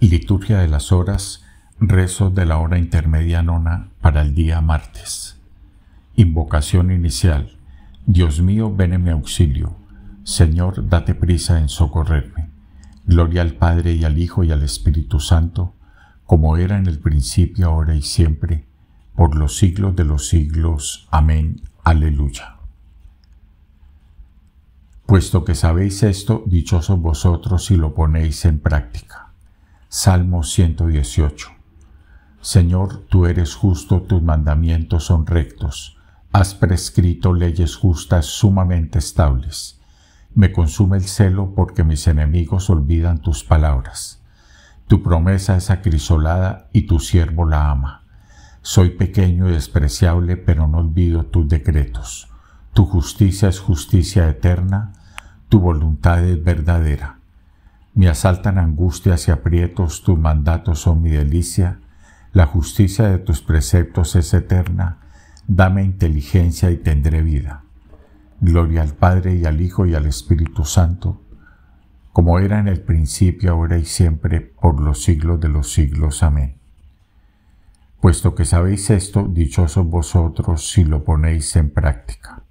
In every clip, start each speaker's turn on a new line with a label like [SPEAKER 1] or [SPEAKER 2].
[SPEAKER 1] Liturgia de las Horas, rezos de la hora intermedia nona para el día martes. Invocación inicial. Dios mío, ven en mi auxilio. Señor, date prisa en socorrerme. Gloria al Padre y al Hijo y al Espíritu Santo, como era en el principio, ahora y siempre, por los siglos de los siglos. Amén. Aleluya. Puesto que sabéis esto, dichosos vosotros si lo ponéis en práctica. Salmo 118. Señor, tú eres justo, tus mandamientos son rectos. Has prescrito leyes justas sumamente estables. Me consume el celo porque mis enemigos olvidan tus palabras. Tu promesa es acrisolada y tu siervo la ama. Soy pequeño y despreciable, pero no olvido tus decretos. Tu justicia es justicia eterna, tu voluntad es verdadera. Me asaltan angustias y aprietos, tus mandatos son mi delicia, la justicia de tus preceptos es eterna, dame inteligencia y tendré vida. Gloria al Padre y al Hijo y al Espíritu Santo, como era en el principio, ahora y siempre, por los siglos de los siglos. Amén. Puesto que sabéis esto, dichosos vosotros si lo ponéis en práctica.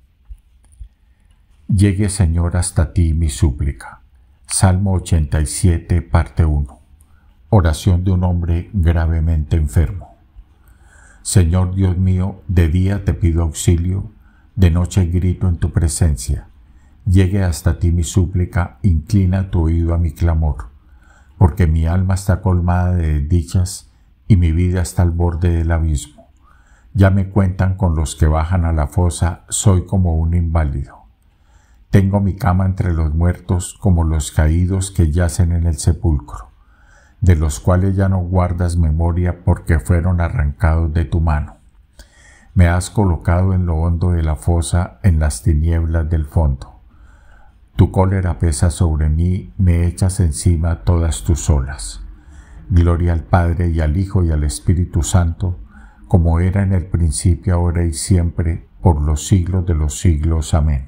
[SPEAKER 1] Llegue, Señor, hasta ti mi súplica Salmo 87, parte 1. Oración de un hombre gravemente enfermo. Señor Dios mío, de día te pido auxilio, de noche grito en tu presencia. Llegue hasta ti mi súplica, inclina tu oído a mi clamor, porque mi alma está colmada de desdichas y mi vida está al borde del abismo. Ya me cuentan con los que bajan a la fosa, soy como un inválido. Tengo mi cama entre los muertos como los caídos que yacen en el sepulcro, de los cuales ya no guardas memoria porque fueron arrancados de tu mano. Me has colocado en lo hondo de la fosa, en las tinieblas del fondo. Tu cólera pesa sobre mí, me echas encima todas tus olas. Gloria al Padre y al Hijo y al Espíritu Santo, como era en el principio, ahora y siempre, por los siglos de los siglos. Amén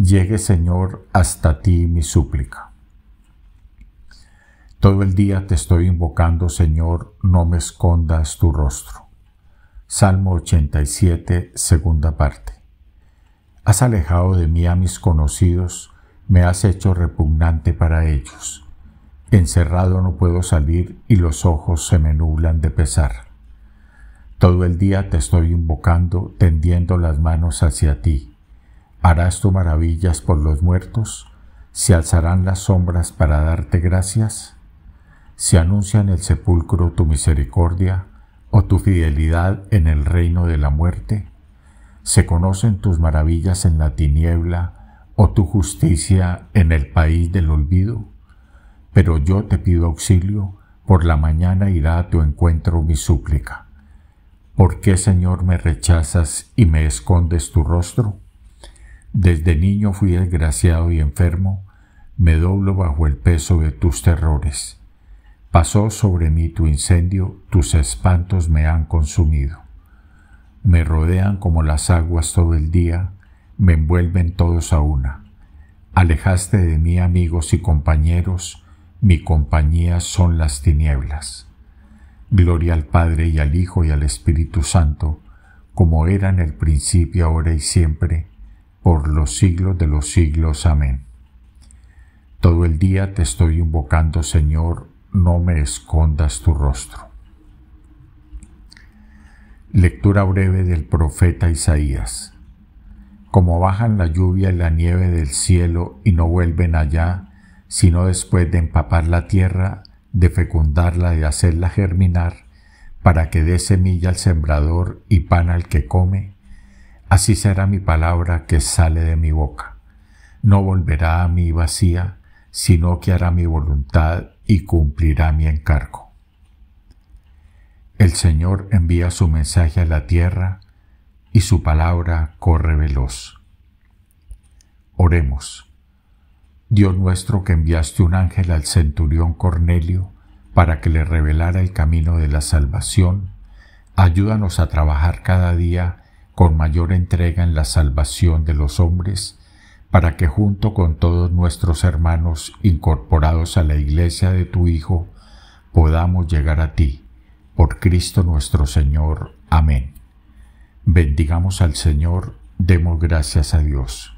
[SPEAKER 1] llegue Señor hasta ti mi súplica. Todo el día te estoy invocando, Señor, no me escondas tu rostro. Salmo 87, segunda parte. Has alejado de mí a mis conocidos, me has hecho repugnante para ellos. Encerrado no puedo salir y los ojos se me nublan de pesar. Todo el día te estoy invocando, tendiendo las manos hacia ti ¿Harás tu maravillas por los muertos? ¿Se alzarán las sombras para darte gracias? ¿Se anuncia en el sepulcro tu misericordia o tu fidelidad en el reino de la muerte? ¿Se conocen tus maravillas en la tiniebla o tu justicia en el país del olvido? Pero yo te pido auxilio, por la mañana irá a tu encuentro mi súplica. ¿Por qué, Señor, me rechazas y me escondes tu rostro? Desde niño fui desgraciado y enfermo, me doblo bajo el peso de tus terrores. Pasó sobre mí tu incendio, tus espantos me han consumido. Me rodean como las aguas todo el día, me envuelven todos a una. Alejaste de mí amigos y compañeros, mi compañía son las tinieblas. Gloria al Padre y al Hijo y al Espíritu Santo, como era en el principio, ahora y siempre, por los siglos de los siglos. Amén. Todo el día te estoy invocando, Señor, no me escondas tu rostro. Lectura breve del profeta Isaías. Como bajan la lluvia y la nieve del cielo y no vuelven allá, sino después de empapar la tierra, de fecundarla, de hacerla germinar, para que dé semilla al sembrador y pan al que come, Así será mi palabra que sale de mi boca. No volverá a mí vacía, sino que hará mi voluntad y cumplirá mi encargo. El Señor envía su mensaje a la tierra y su palabra corre veloz. Oremos. Dios nuestro que enviaste un ángel al centurión Cornelio para que le revelara el camino de la salvación, ayúdanos a trabajar cada día con mayor entrega en la salvación de los hombres, para que junto con todos nuestros hermanos incorporados a la iglesia de tu Hijo, podamos llegar a ti, por Cristo nuestro Señor. Amén. Bendigamos al Señor, demos gracias a Dios.